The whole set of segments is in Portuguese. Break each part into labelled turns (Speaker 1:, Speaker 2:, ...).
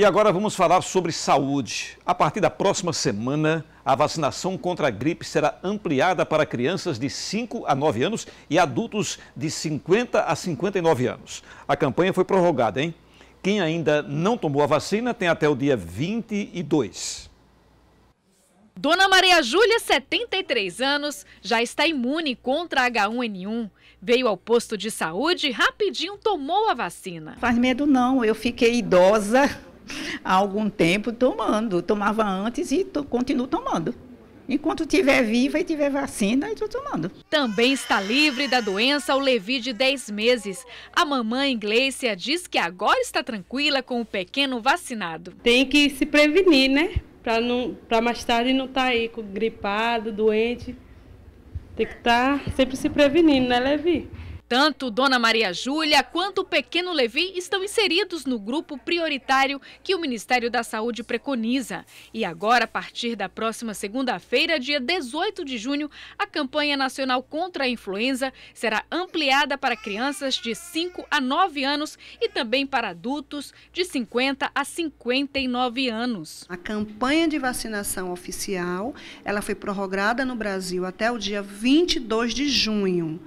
Speaker 1: E agora vamos falar sobre saúde. A partir da próxima semana, a vacinação contra a gripe será ampliada para crianças de 5 a 9 anos e adultos de 50 a 59 anos. A campanha foi prorrogada, hein? Quem ainda não tomou a vacina tem até o dia 22.
Speaker 2: Dona Maria Júlia, 73 anos, já está imune contra H1N1. Veio ao posto de saúde e rapidinho tomou a vacina. Faz medo não, eu fiquei idosa há algum tempo tomando. Tomava antes e to, continuo tomando. Enquanto estiver viva e tiver vacina, estou tomando. Também está livre da doença o Levi de 10 meses. A mamãe Gleicia diz que agora está tranquila com o pequeno vacinado. Tem que se prevenir, né? Para mais tarde não estar tá aí gripado, doente. Tem que estar tá sempre se prevenindo, né, Levi? Tanto Dona Maria Júlia quanto o Pequeno Levi estão inseridos no grupo prioritário que o Ministério da Saúde preconiza. E agora, a partir da próxima segunda-feira, dia 18 de junho, a campanha nacional contra a influenza será ampliada para crianças de 5 a 9 anos e também para adultos de 50 a 59
Speaker 1: anos. A campanha de vacinação oficial, ela foi prorrogada no Brasil até o dia 22 de junho.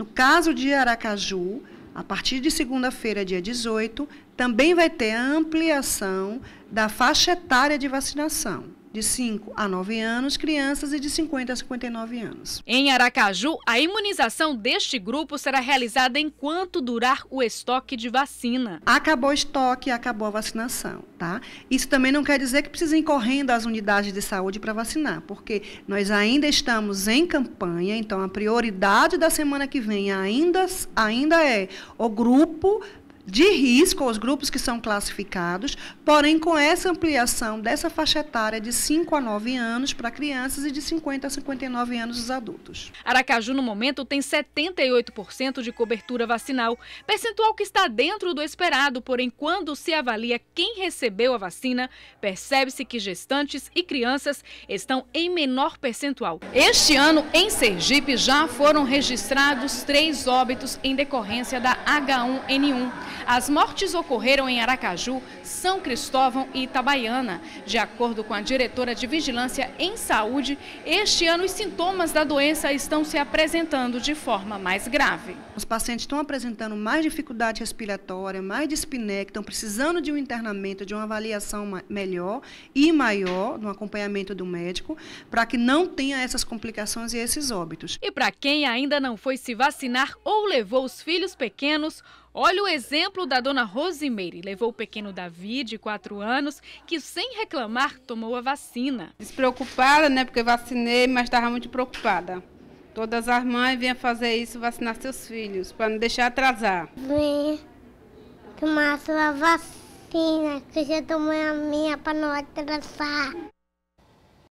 Speaker 1: No caso de Aracaju, a partir de segunda-feira, dia 18, também vai ter ampliação da faixa etária de vacinação de 5 a 9 anos, crianças e de 50 a 59 anos.
Speaker 2: Em Aracaju, a imunização deste grupo será realizada enquanto durar o estoque de vacina.
Speaker 1: Acabou o estoque, acabou a vacinação, tá? Isso também não quer dizer que precisem correndo às unidades de saúde para vacinar, porque nós ainda estamos em campanha, então a prioridade da semana que vem ainda, ainda é o grupo de risco aos grupos que são classificados, porém com essa ampliação dessa faixa etária de 5 a 9 anos para crianças e de 50 a 59 anos os adultos. Aracaju, no momento, tem 78% de
Speaker 2: cobertura vacinal, percentual que está dentro do esperado, porém quando se avalia quem recebeu a vacina, percebe-se que gestantes e crianças estão em menor percentual. Este ano, em Sergipe, já foram registrados três óbitos em decorrência da H1N1. As mortes ocorreram em Aracaju, São Cristóvão e Itabaiana. De acordo com a diretora de Vigilância em Saúde, este ano os sintomas da doença estão se apresentando de forma mais grave.
Speaker 1: Os pacientes estão apresentando mais dificuldade respiratória, mais dispneia, estão precisando de um internamento, de uma avaliação melhor e maior, de um acompanhamento do médico, para que não tenha essas complicações e esses óbitos. E para quem ainda não foi se vacinar ou levou
Speaker 2: os filhos pequenos, Olha o exemplo da dona Rosimeire. Levou o pequeno Davi, de 4 anos, que sem reclamar tomou a vacina. Despreocupada, né? Porque vacinei, mas estava muito preocupada. Todas as mães vinham fazer isso, vacinar seus filhos, para não deixar atrasar.
Speaker 1: Vem tomar sua vacina, que já tomou a minha para não atrasar.